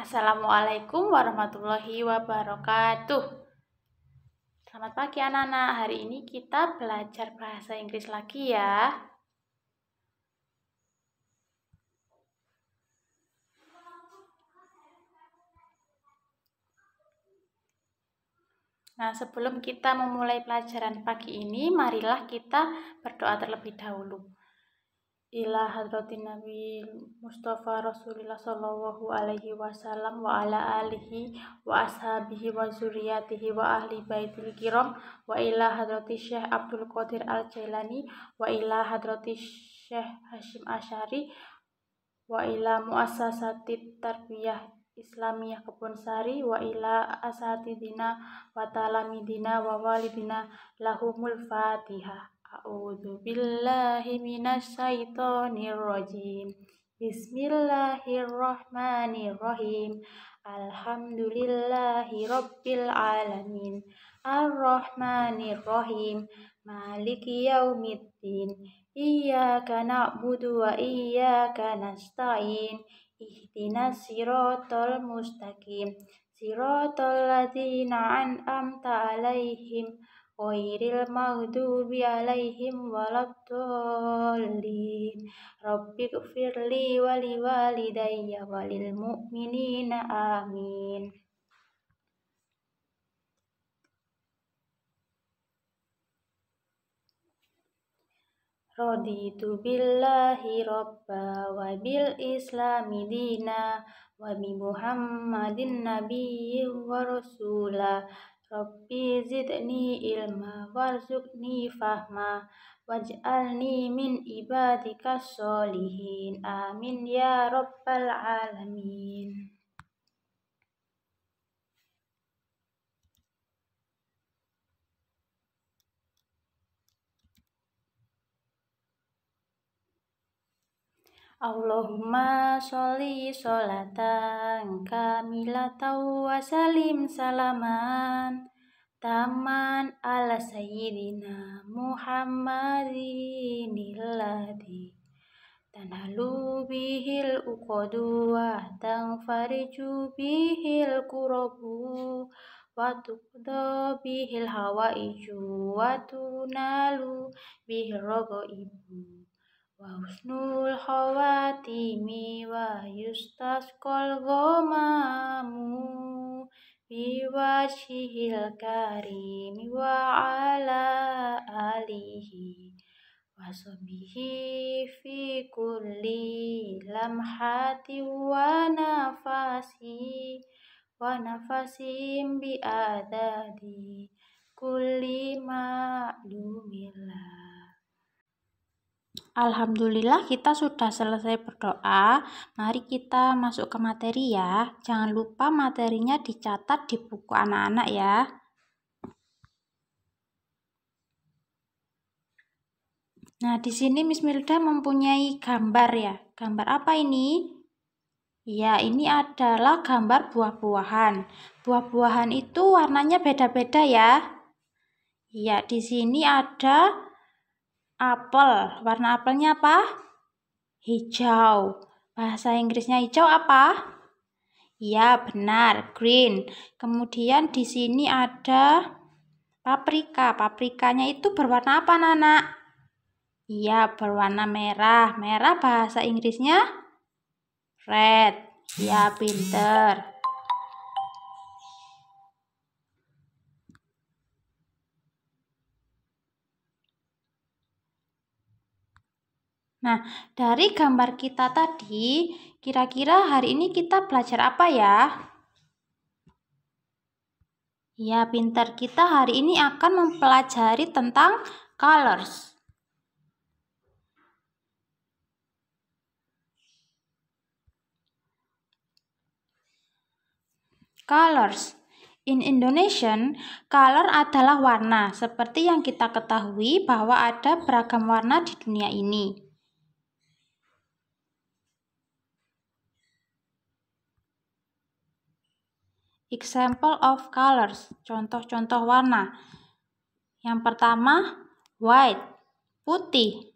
Assalamualaikum warahmatullahi wabarakatuh. Selamat pagi anak-anak. Hari ini kita belajar bahasa Inggris lagi ya. Nah, sebelum kita memulai pelajaran pagi ini, marilah kita berdoa terlebih dahulu ila hadratin Nabi Mustafa Rasulillah Sallallahu alaihi wasallam wa ala alihi wa ashabihi wa zuriyatihi wa ahli baitil kiram wa ila hadrati Syekh Abdul Qadir Al Jailani wa ila hadrati Syekh Hashim Ashari wa ila muassasati tarbiyah Islamiyah Sari wa ila asatidina wa talamidina wa walidina lahumul fatihah A'udzu billahi minasyaitonir rajim. Bismillahirrahmanirrahim. Alhamdulillahi rabbil alamin. Arrahmanirrahim. Maliki yaumiddin. Iyyaka na'budu wa iyyaka nasta'in. Ihdinas siratal mustaqim. Siratal ladzina an'amta 'alaihim Khairil maghdubi alaihim waladdallin Rabbi kufirli wali walidayya walil mu'minina amin Raditu billahi robba wa bil islami dina wa bi muhammadin nabiyyi wa rasula ربي زدني علما وارزقني فهما واجعلني من عبادك الصالحين آمين يا رب العالمين Allahumma sholli sholatan kamila wa salim salaman taman ala sayyidina Muhammadin illadhi tanhalu bihil uqadu wa tangfariju bihil kurabu wa tuqda bihil hawaiju wa tunalu bihil rogo ibu Wa husnul khawatimi wa yustasqal ghamamu biwajhil karimi wa ala alihi wa sahbihi fi kulli lamhati wa nafasi wa nafasim bi adadi Alhamdulillah kita sudah selesai berdoa. Mari kita masuk ke materi ya. Jangan lupa materinya dicatat di buku anak-anak ya. Nah, di sini Miss Milda mempunyai gambar ya. Gambar apa ini? Ya, ini adalah gambar buah-buahan. Buah-buahan itu warnanya beda-beda ya. Ya, di sini ada apel. Warna apelnya apa? Hijau. Bahasa Inggrisnya hijau apa? ya benar, green. Kemudian di sini ada paprika. Paprikanya itu berwarna apa, Nana? Iya, berwarna merah. Merah bahasa Inggrisnya red. Ya, pinter. Nah, dari gambar kita tadi, kira-kira hari ini kita belajar apa ya? Ya, pintar kita hari ini akan mempelajari tentang colors. Colors. In Indonesian, color adalah warna, seperti yang kita ketahui bahwa ada beragam warna di dunia ini. Example of colors, contoh-contoh warna. Yang pertama, white, putih.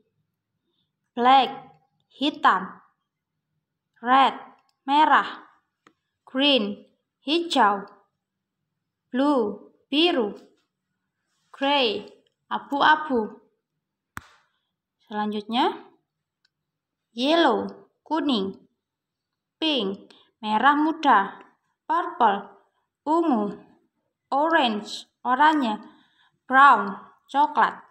Black, hitam. Red, merah. Green, hijau. Blue, biru. Gray, abu-abu. Selanjutnya, yellow, kuning. Pink, merah muda. Purple, ungu, orange, oranye, brown, coklat.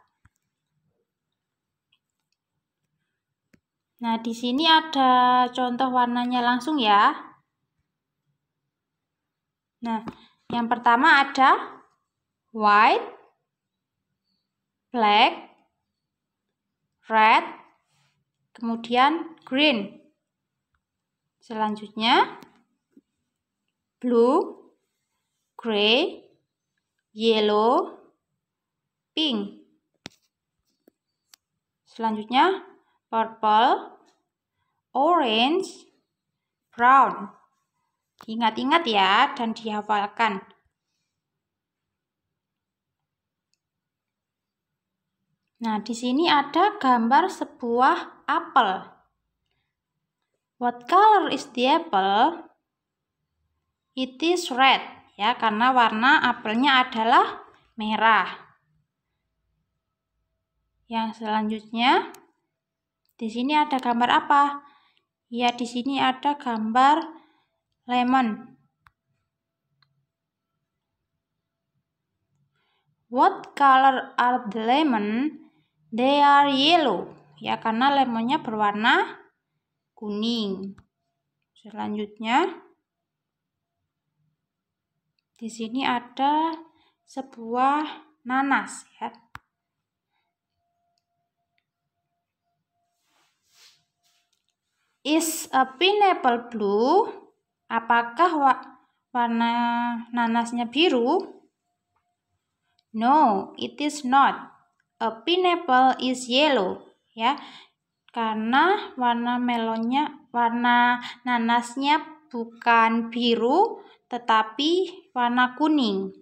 Nah, di sini ada contoh warnanya langsung ya. Nah, yang pertama ada white, black, red, kemudian green. Selanjutnya blue, gray, yellow, pink. Selanjutnya purple, orange, brown. Ingat-ingat ya dan dihafalkan. Nah, di sini ada gambar sebuah apel. What color is the apple? It is red ya karena warna apelnya adalah merah. Yang selanjutnya di sini ada gambar apa? Ya di sini ada gambar lemon. What color are the lemon? They are yellow. Ya karena lemonnya berwarna kuning. Selanjutnya di sini ada sebuah nanas ya. Is a pineapple blue? Apakah wa warna nanasnya biru? No, it is not. A pineapple is yellow, ya. Karena warna melonnya, warna nanasnya bukan biru, tetapi warna kuning.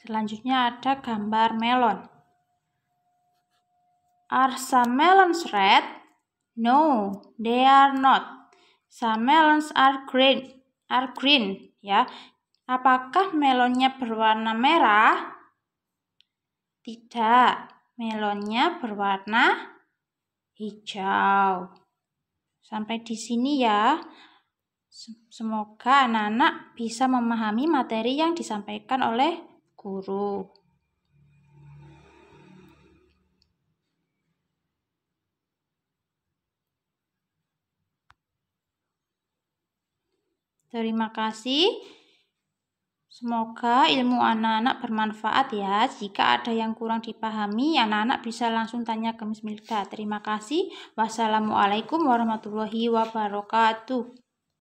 Selanjutnya ada gambar melon. Are some melons red? No, they are not. Some melons are green. Are green, ya. Apakah melonnya berwarna merah? Tidak, melonnya berwarna hijau. Sampai di sini ya. Semoga anak-anak bisa memahami materi yang disampaikan oleh guru. Terima kasih. Semoga ilmu anak-anak bermanfaat ya. Jika ada yang kurang dipahami, anak-anak bisa langsung tanya ke Miss Milda. Terima kasih. Wassalamualaikum warahmatullahi wabarakatuh.